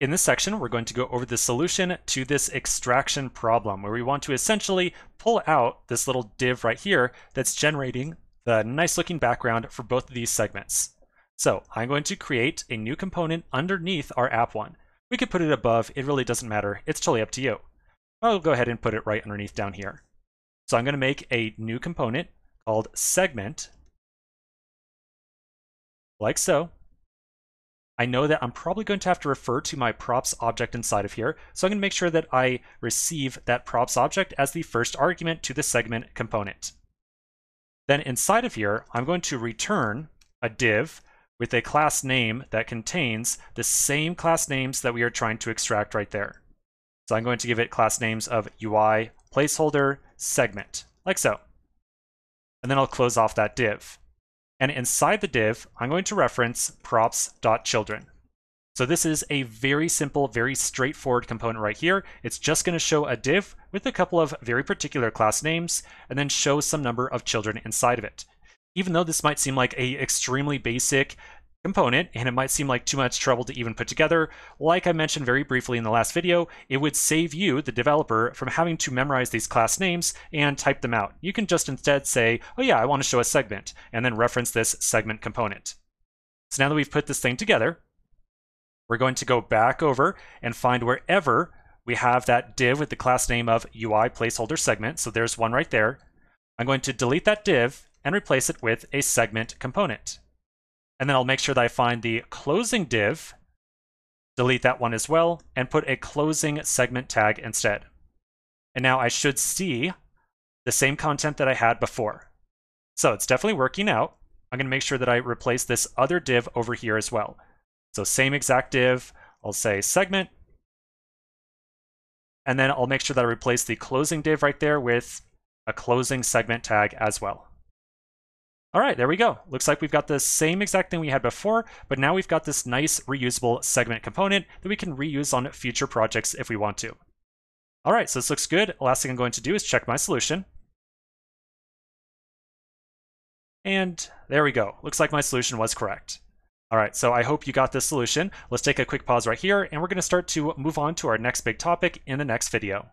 In this section, we're going to go over the solution to this extraction problem where we want to essentially pull out this little div right here that's generating the nice looking background for both of these segments. So I'm going to create a new component underneath our app one. We could put it above, it really doesn't matter. It's totally up to you. I'll go ahead and put it right underneath down here. So I'm gonna make a new component called segment, like so. I know that I'm probably going to have to refer to my props object inside of here, so I'm going to make sure that I receive that props object as the first argument to the segment component. Then inside of here, I'm going to return a div with a class name that contains the same class names that we are trying to extract right there. So I'm going to give it class names of UI placeholder segment, like so. And then I'll close off that div. And inside the div, I'm going to reference props.children. So this is a very simple, very straightforward component right here. It's just going to show a div with a couple of very particular class names and then show some number of children inside of it. Even though this might seem like a extremely basic component, and it might seem like too much trouble to even put together. Like I mentioned very briefly in the last video, it would save you, the developer, from having to memorize these class names and type them out. You can just instead say, oh yeah, I want to show a segment, and then reference this segment component. So now that we've put this thing together, we're going to go back over and find wherever we have that div with the class name of UI placeholder segment. So there's one right there. I'm going to delete that div and replace it with a segment component. And then I'll make sure that I find the closing div, delete that one as well, and put a closing segment tag instead. And now I should see the same content that I had before. So it's definitely working out. I'm gonna make sure that I replace this other div over here as well. So same exact div, I'll say segment, and then I'll make sure that I replace the closing div right there with a closing segment tag as well. All right, there we go. Looks like we've got the same exact thing we had before, but now we've got this nice reusable segment component that we can reuse on future projects if we want to. All right, so this looks good. Last thing I'm going to do is check my solution. And there we go. Looks like my solution was correct. All right, so I hope you got this solution. Let's take a quick pause right here, and we're gonna start to move on to our next big topic in the next video.